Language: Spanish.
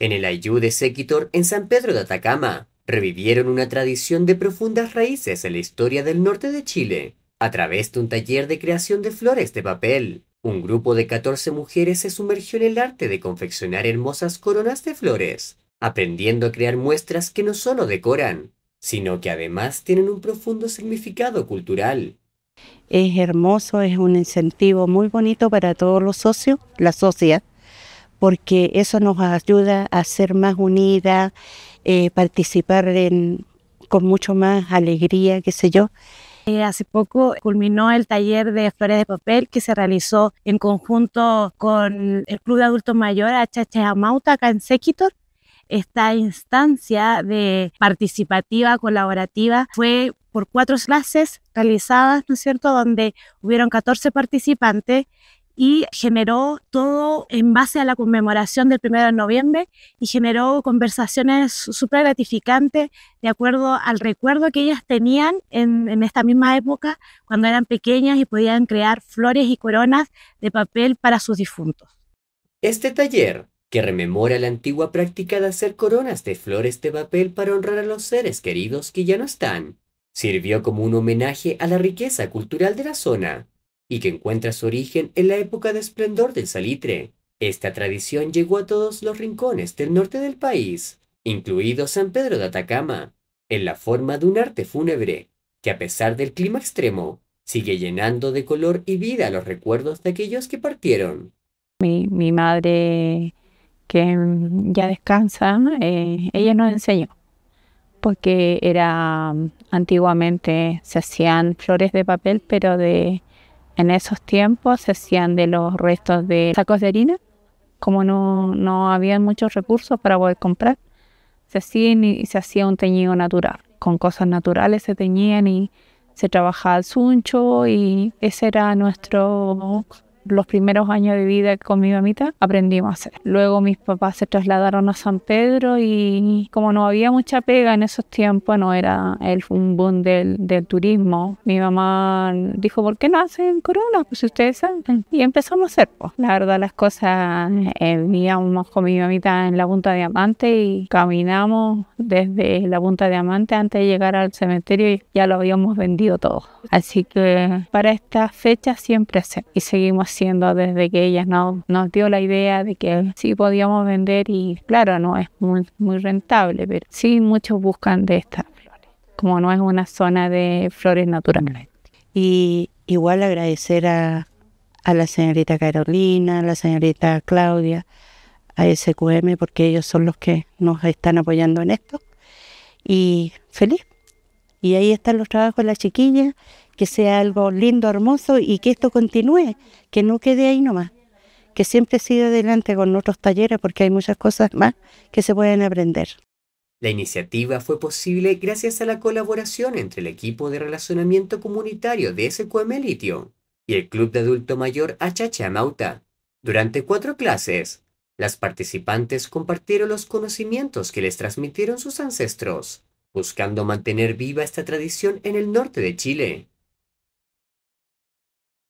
En el Ayú de Sequitor, en San Pedro de Atacama, revivieron una tradición de profundas raíces en la historia del norte de Chile, a través de un taller de creación de flores de papel. Un grupo de 14 mujeres se sumergió en el arte de confeccionar hermosas coronas de flores, aprendiendo a crear muestras que no solo decoran, sino que además tienen un profundo significado cultural. Es hermoso, es un incentivo muy bonito para todos los socios, la sociedad porque eso nos ayuda a ser más unidas, eh, participar con mucho más alegría, qué sé yo. hace poco culminó el taller de flores de papel que se realizó en conjunto con el Club de Adultos mayores HH Amauta, acá en Sequitor. Esta instancia de participativa, colaborativa, fue por cuatro clases realizadas, ¿no es cierto?, donde hubieron 14 participantes y generó todo en base a la conmemoración del 1 de noviembre y generó conversaciones súper gratificantes de acuerdo al recuerdo que ellas tenían en, en, esta misma época cuando eran pequeñas y podían crear flores y coronas de papel para sus difuntos. Este taller, que rememora la antigua práctica de hacer coronas de flores de papel para honrar a los seres queridos que ya no están, sirvió como un homenaje a la riqueza cultural de la zona y que encuentra su origen en la época de esplendor del salitre. Esta tradición llegó a todos los rincones del norte del país, incluido San Pedro de Atacama, en la forma de un arte fúnebre, que a pesar del clima extremo, sigue llenando de color y vida los recuerdos de aquellos que partieron. Mi, madre, que ya descansa, eh, ella nos enseñó, porque era mm, antiguamente se hacían flores de papel, pero de en esos tiempos se hacían de los restos de sacos de harina, como no, no había muchos recursos para poder comprar, se hacían y se hacía un teñido natural. Con cosas naturales se teñían y se trabajaba el suncho y ese era nuestro los primeros años de vida con mi mamita, aprendimos a hacer. Luego mis papás se trasladaron a San Pedro y como no había mucha pega en esos tiempos, no era el, un boom del, turismo. Mi mamá dijo, ¿por qué no hacen corona? Pues ustedes saben. Y empezamos a hacer. Pues, la verdad, las cosas, eh, con mi mamita en la Punta Diamante y caminamos desde la Punta Diamante antes de llegar al cementerio y ya lo habíamos vendido todo. Así que para esta fecha siempre hacemos y seguimos desde que ella nos, nos dio la idea de que sí podíamos vender y claro, no es muy, muy rentable, pero sí muchos buscan de estas flores, como no es una zona de flores naturales. Y igual agradecer a, a la señorita Carolina, a la señorita Claudia, a SQM, porque ellos son los que nos están apoyando en esto. Y feliz. Y ahí están los trabajos de la chiquilla que sea algo lindo, hermoso y que esto continúe, que no quede ahí nomás, que siempre siga adelante con otros talleres porque hay muchas cosas más que se pueden aprender. La iniciativa fue posible gracias a la colaboración entre el equipo de relacionamiento comunitario de SQM Litio y el Club de Adulto Mayor Mauta. Durante cuatro clases, las participantes compartieron los conocimientos que les transmitieron sus ancestros, buscando mantener viva esta tradición en el norte de Chile.